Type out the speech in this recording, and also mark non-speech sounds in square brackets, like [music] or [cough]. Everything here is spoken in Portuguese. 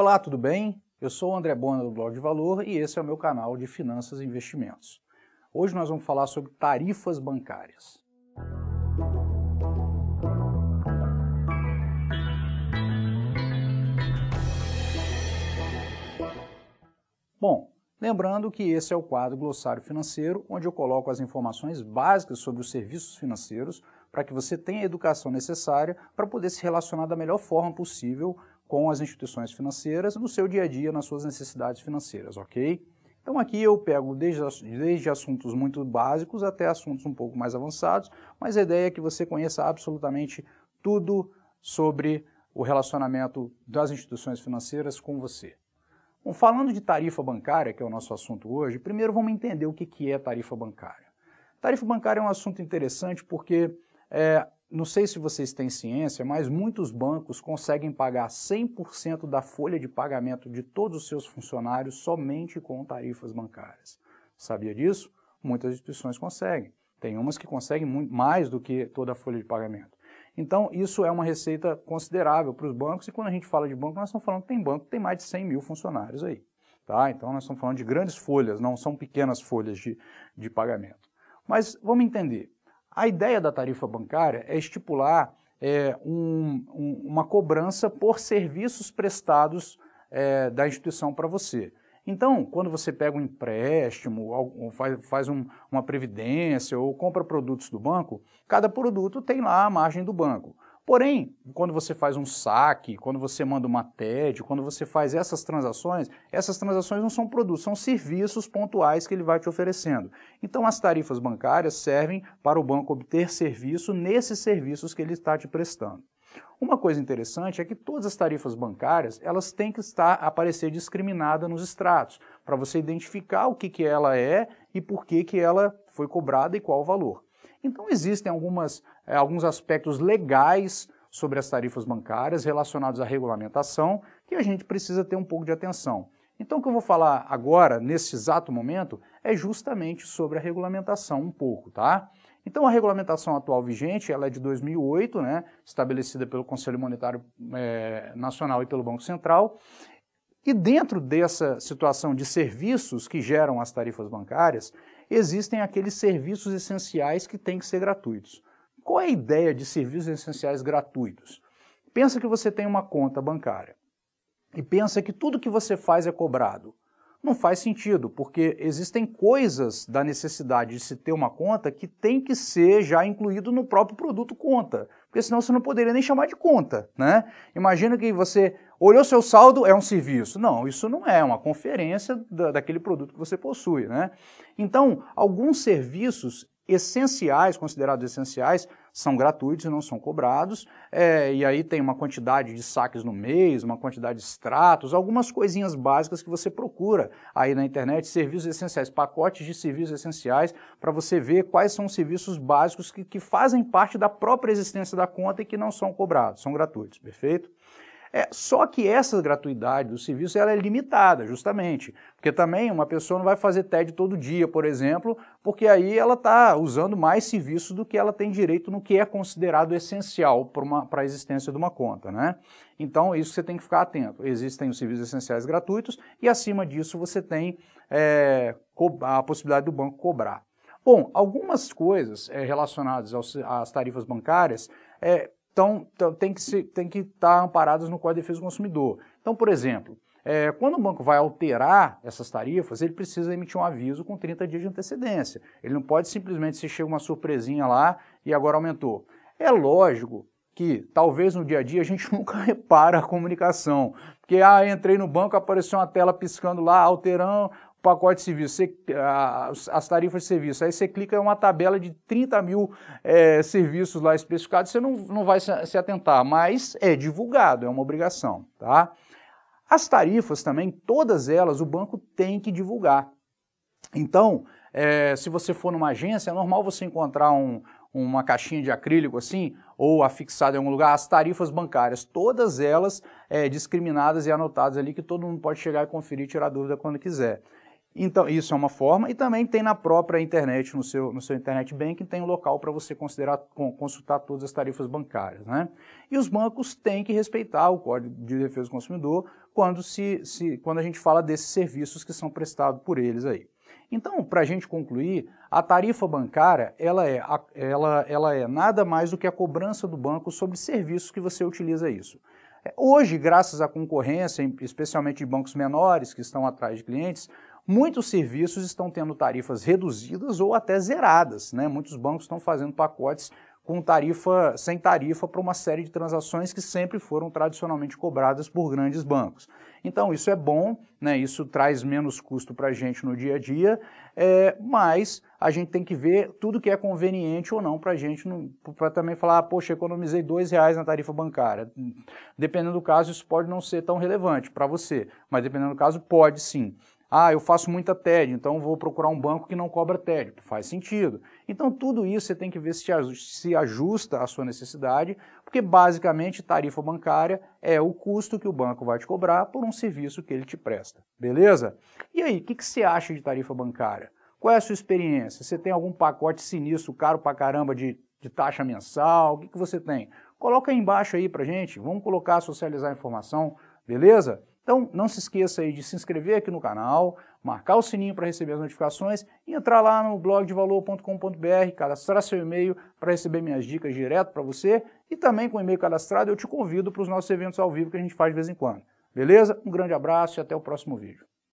Olá, tudo bem? Eu sou o André Bona do Blog de Valor e esse é o meu canal de finanças e investimentos. Hoje nós vamos falar sobre tarifas bancárias. Bom, lembrando que esse é o quadro Glossário Financeiro, onde eu coloco as informações básicas sobre os serviços financeiros para que você tenha a educação necessária para poder se relacionar da melhor forma possível com as instituições financeiras no seu dia a dia, nas suas necessidades financeiras, ok? Então aqui eu pego desde, desde assuntos muito básicos até assuntos um pouco mais avançados, mas a ideia é que você conheça absolutamente tudo sobre o relacionamento das instituições financeiras com você. Bom, falando de tarifa bancária, que é o nosso assunto hoje, primeiro vamos entender o que é tarifa bancária. Tarifa bancária é um assunto interessante porque é, não sei se vocês têm ciência, mas muitos bancos conseguem pagar 100% da folha de pagamento de todos os seus funcionários somente com tarifas bancárias. Sabia disso? Muitas instituições conseguem. Tem umas que conseguem muito, mais do que toda a folha de pagamento. Então, isso é uma receita considerável para os bancos, e quando a gente fala de banco, nós estamos falando que tem banco que tem mais de 100 mil funcionários aí. Tá? Então, nós estamos falando de grandes folhas, não são pequenas folhas de, de pagamento. Mas vamos entender. A ideia da tarifa bancária é estipular é, um, um, uma cobrança por serviços prestados é, da instituição para você. Então, quando você pega um empréstimo, ou faz, faz um, uma previdência ou compra produtos do banco, cada produto tem lá a margem do banco. Porém, quando você faz um saque, quando você manda uma TED, quando você faz essas transações, essas transações não são produtos, são serviços pontuais que ele vai te oferecendo. Então, as tarifas bancárias servem para o banco obter serviço nesses serviços que ele está te prestando. Uma coisa interessante é que todas as tarifas bancárias elas têm que estar aparecer discriminada nos extratos para você identificar o que, que ela é e por que, que ela foi cobrada e qual o valor. Então existem algumas é, alguns aspectos legais sobre as tarifas bancárias relacionados à regulamentação que a gente precisa ter um pouco de atenção. Então, o que eu vou falar agora, nesse exato momento, é justamente sobre a regulamentação um pouco, tá? Então, a regulamentação atual vigente, ela é de 2008, né, estabelecida pelo Conselho Monetário é, Nacional e pelo Banco Central, e dentro dessa situação de serviços que geram as tarifas bancárias, existem aqueles serviços essenciais que têm que ser gratuitos. Qual é a ideia de serviços essenciais gratuitos? Pensa que você tem uma conta bancária e pensa que tudo que você faz é cobrado. Não faz sentido, porque existem coisas da necessidade de se ter uma conta que tem que ser já incluído no próprio produto conta, porque senão você não poderia nem chamar de conta, né? Imagina que você olhou seu saldo, é um serviço. Não, isso não é, é uma conferência da, daquele produto que você possui, né? Então, alguns serviços essenciais, considerados essenciais, são gratuitos e não são cobrados. É, e aí tem uma quantidade de saques no mês, uma quantidade de extratos, algumas coisinhas básicas que você procura aí na internet, serviços essenciais, pacotes de serviços essenciais, para você ver quais são os serviços básicos que, que fazem parte da própria existência da conta e que não são cobrados, são gratuitos, perfeito? É, só que essa gratuidade do serviço ela é limitada, justamente. Porque também uma pessoa não vai fazer TED todo dia, por exemplo, porque aí ela está usando mais serviço do que ela tem direito no que é considerado essencial para a existência de uma conta. Né? Então, é isso você tem que ficar atento. Existem os serviços essenciais gratuitos e, acima disso, você tem é, a possibilidade do banco cobrar. Bom, algumas coisas é, relacionadas aos, às tarifas bancárias é, estão, tem que estar tem que tá amparadas no Código de Defesa do Consumidor. Então, por exemplo, é, quando o banco vai alterar essas tarifas, ele precisa emitir um aviso com 30 dias de antecedência. Ele não pode simplesmente se chega uma surpresinha lá e agora aumentou. É lógico que talvez no dia a dia a gente [laughs] nunca repara a comunicação. Porque, ah, entrei no banco, apareceu uma tela piscando lá, alterando, pacote de serviço, você, as tarifas de serviço. Aí você clica em é uma tabela de 30 mil é, serviços lá especificados, você não, não vai se atentar, mas é divulgado, é uma obrigação, tá? As tarifas também, todas elas, o banco tem que divulgar. Então, é, se você for numa agência, é normal você encontrar um, uma caixinha de acrílico assim, ou afixada em algum lugar, as tarifas bancárias, todas elas é, discriminadas e anotadas ali, que todo mundo pode chegar e conferir e tirar dúvida quando quiser. Então, isso é uma forma, e também tem na própria internet, no seu, no seu internet banking, tem um local para você considerar, consultar todas as tarifas bancárias. Né? E os bancos têm que respeitar o Código de Defesa do Consumidor quando, se, se, quando a gente fala desses serviços que são prestados por eles aí. Então, para a gente concluir, a tarifa bancária ela é, ela, ela é nada mais do que a cobrança do banco sobre serviços que você utiliza isso. É, hoje, graças à concorrência, especialmente de bancos menores que estão atrás de clientes, Muitos serviços estão tendo tarifas reduzidas ou até zeradas, né? Muitos bancos estão fazendo pacotes com tarifa sem tarifa para uma série de transações que sempre foram tradicionalmente cobradas por grandes bancos. Então isso é bom, né? Isso traz menos custo para a gente no dia a dia, é, mas a gente tem que ver tudo que é conveniente ou não para a gente, para também falar, ah, poxa, economizei dois reais na tarifa bancária. Dependendo do caso, isso pode não ser tão relevante para você, mas dependendo do caso, pode sim. Ah, eu faço muita TED, então vou procurar um banco que não cobra TED. Faz sentido. Então, tudo isso você tem que ver se ajusta à sua necessidade, porque basicamente tarifa bancária é o custo que o banco vai te cobrar por um serviço que ele te presta. Beleza? E aí, o que, que você acha de tarifa bancária? Qual é a sua experiência? Você tem algum pacote sinistro, caro pra caramba, de, de taxa mensal? O que, que você tem? Coloca aí embaixo aí pra gente. Vamos colocar, socializar a informação, beleza? Então, não se esqueça aí de se inscrever aqui no canal, marcar o sininho para receber as notificações e entrar lá no valor.com.br cadastrar seu e-mail para receber minhas dicas direto para você e também com o e-mail cadastrado eu te convido para os nossos eventos ao vivo que a gente faz de vez em quando. Beleza? Um grande abraço e até o próximo vídeo.